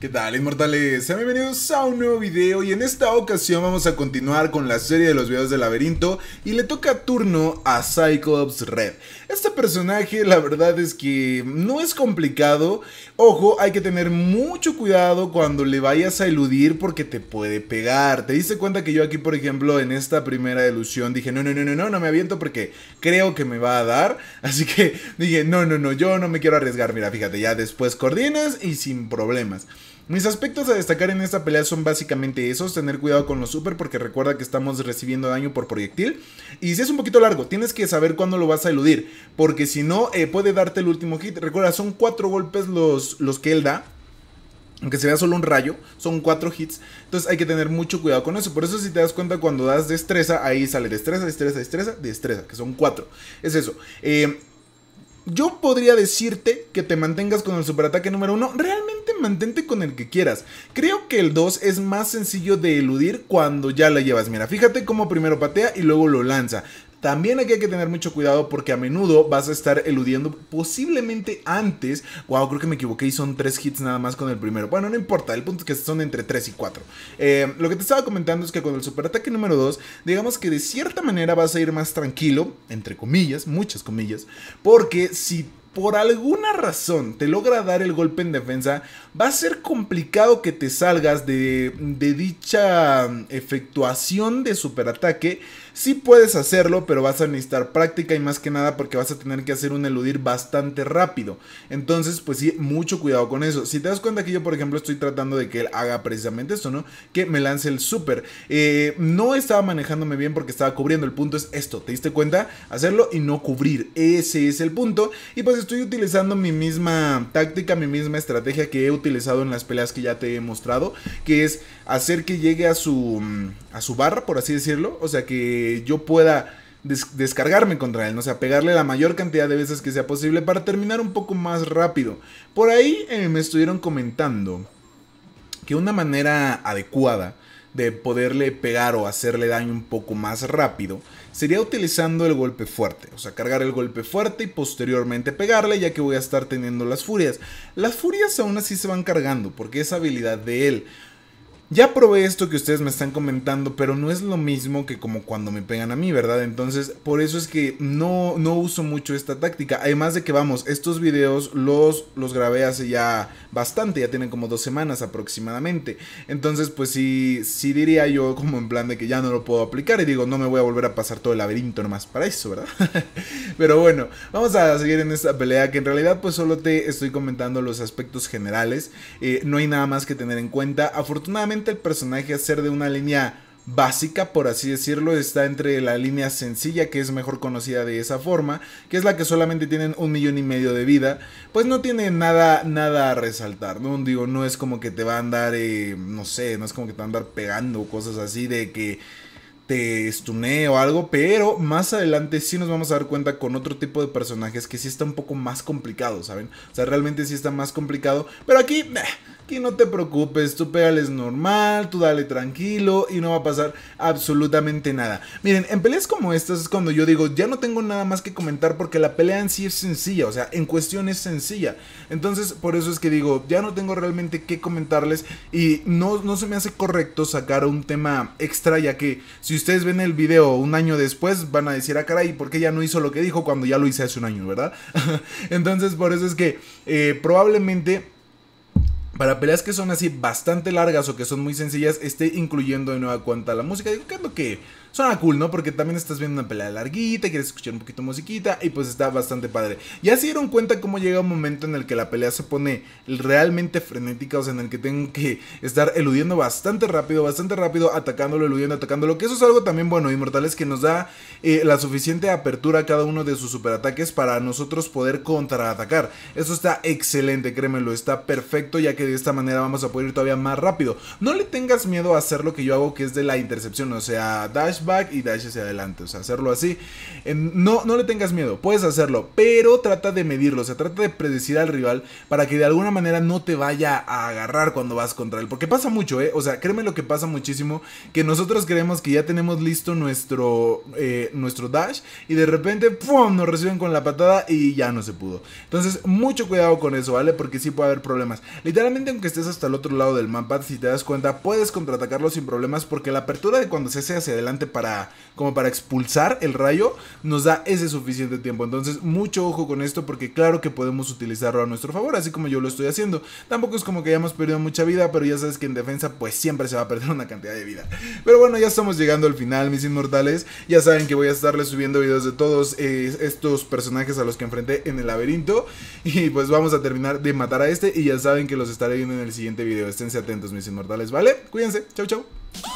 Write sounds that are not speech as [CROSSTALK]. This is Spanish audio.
¿Qué tal, inmortales? Sean bienvenidos a un nuevo video y en esta ocasión vamos a continuar con la serie de los videos del laberinto y le toca turno a Cyclops Red. Este personaje la verdad es que no es complicado, ojo, hay que tener mucho cuidado cuando le vayas a eludir porque te puede pegar. ¿Te diste cuenta que yo aquí, por ejemplo, en esta primera ilusión dije, no, no, no, no, no, no me aviento porque creo que me va a dar, [LAUGHS] así que dije, no, no, no, yo no me quiero arriesgar, mira, fíjate, ya después coordinas y sin problemas. Mis aspectos a destacar en esta pelea son básicamente esos, tener cuidado con los super porque recuerda que estamos recibiendo daño por proyectil. Y si es un poquito largo, tienes que saber cuándo lo vas a eludir, porque si no eh, puede darte el último hit. Recuerda, son cuatro golpes los, los que él da, aunque se vea solo un rayo, son cuatro hits. Entonces hay que tener mucho cuidado con eso. Por eso si te das cuenta cuando das destreza, ahí sale destreza, destreza, destreza, destreza, que son cuatro. Es eso. Eh, yo podría decirte que te mantengas con el super ataque número uno. Realmente mantente con el que quieras. Creo que el 2 es más sencillo de eludir cuando ya la llevas. Mira, fíjate cómo primero patea y luego lo lanza. También aquí hay que tener mucho cuidado porque a menudo vas a estar eludiendo posiblemente antes. Wow, creo que me equivoqué y son tres hits nada más con el primero. Bueno, no importa, el punto es que son entre 3 y 4. Eh, lo que te estaba comentando es que con el superataque número 2, digamos que de cierta manera vas a ir más tranquilo, entre comillas, muchas comillas, porque si por alguna razón te logra dar el golpe en defensa, va a ser complicado que te salgas de, dicha mm, efectuación de superataque. si puedes hacerlo, pero vas a necesitar práctica y más que nada porque vas a tener que hacer un eludir bastante rápido. Entonces, pues sí, mucho cuidado con eso. Si te das cuenta que yo, por ejemplo, estoy tratando de que él haga precisamente esto, ¿no? Que me lance el super. Eh, no estaba manejándome bien porque estaba cubriendo. El punto es esto, ¿te diste cuenta? Hacerlo y no cubrir. Ese es el punto. Y pues estoy utilizando mi misma táctica, mi misma estrategia que he utilizado en las peleas que ya te he mostrado, que es hacer que llegue a su, mm, a su barra, por así decirlo, o sea, que yo pueda descargarme contra él, ¿no? o sea, pegarle la mayor cantidad de veces que sea posible para terminar un poco más rápido. Por ahí eh, me estuvieron comentando que una manera adecuada de poderle pegar o hacerle daño un poco más rápido sería utilizando el golpe fuerte, o sea, cargar el golpe fuerte y posteriormente pegarle ya que voy a estar teniendo las furias. Las furias aún así se van cargando porque esa habilidad de él, ya probé esto que ustedes me están comentando, pero no es lo mismo que como cuando me pegan a mí, ¿verdad? Entonces, por eso es que no, no uso mucho esta táctica. Además de que, vamos, estos videos los, los grabé hace ya bastante, ya tienen como dos semanas aproximadamente. Entonces, pues sí, sí diría yo como en plan de que ya no lo puedo aplicar y digo, no me voy a volver a pasar todo el laberinto nomás para eso, ¿verdad? [LAUGHS] pero bueno, vamos a seguir en esta pelea que en realidad pues solo te estoy comentando los aspectos generales. Eh, no hay nada más que tener en cuenta. Afortunadamente, el personaje ser de una línea básica, por así decirlo, está entre la línea sencilla, que es mejor conocida de esa forma, que es la que solamente tienen un millón y medio de vida, pues no tiene nada, nada a resaltar, ¿no? Digo, no es como que te va a andar, eh, no sé, no es como que te va a andar pegando cosas así de que te estunee o algo, pero más adelante sí nos vamos a dar cuenta con otro tipo de personajes que sí está un poco más complicado, ¿saben? O sea, realmente sí está más complicado, pero aquí que no te preocupes, tú es normal, tú dale tranquilo y no va a pasar absolutamente nada. Miren, en peleas como estas es cuando yo digo, ya no tengo nada más que comentar porque la pelea en sí es sencilla, o sea, en cuestión es sencilla. Entonces, por eso es que digo, ya no tengo realmente que comentarles y no, no se me hace correcto sacar un tema extra ya que si ustedes ven el video un año después van a decir, ah, caray, ¿por qué ya no hizo lo que dijo cuando ya lo hice hace un año, verdad? [LAUGHS] Entonces, por eso es que eh, probablemente para peleas que son así bastante largas o que son muy sencillas, esté incluyendo de nueva cuenta la música. Digo, que suena cool, ¿no? Porque también estás viendo una pelea larguita, quieres escuchar un poquito musiquita y pues está bastante padre. Ya se dieron cuenta cómo llega un momento en el que la pelea se pone realmente frenética, o sea, en el que tengo que estar eludiendo bastante rápido, bastante rápido, atacándolo, eludiendo, atacándolo, que eso es algo también bueno, Inmortales, que nos da eh, la suficiente apertura a cada uno de sus superataques para nosotros poder contraatacar. Eso está excelente, créemelo, está perfecto, ya que de esta manera vamos a poder ir todavía más rápido. No le tengas miedo a hacer lo que yo hago, que es de la intercepción, o sea, dash Back y dash hacia adelante. O sea, hacerlo así. no, no le tengas miedo, puedes hacerlo, pero trata de medirlo. O sea, trata de predecir al rival para que de alguna manera no te vaya a agarrar cuando vas contra él. Porque pasa mucho, ¿eh? O sea, créeme lo que pasa muchísimo. Que nosotros creemos que ya tenemos listo nuestro, eh, nuestro dash y de repente, ¡pum! Nos reciben con la patada y ya no se pudo. Entonces, mucho cuidado con eso, ¿vale? Porque sí puede haber problemas. Literalmente, aunque estés hasta el otro lado del mapa, si te das cuenta, puedes contraatacarlo sin problemas porque la apertura de cuando se hace hacia adelante para como para expulsar el rayo, nos da ese suficiente tiempo. Entonces, mucho ojo con esto porque claro que podemos utilizarlo a nuestro favor, así como yo lo estoy haciendo. Tampoco es como que hayamos perdido mucha vida, pero ya sabes que en defensa pues siempre se va a perder [LAUGHS] una cantidad de vida. Pero bueno, ya estamos llegando al final, mis inmortales. Ya saben que voy a estarles subiendo videos de todos eh, estos personajes a los que enfrenté en el laberinto. [LAUGHS] Y pues vamos a terminar de matar a este y ya saben que los estaré viendo en el siguiente video. Esténse atentos, mis inmortales, ¿vale? Cuídense, chau chau.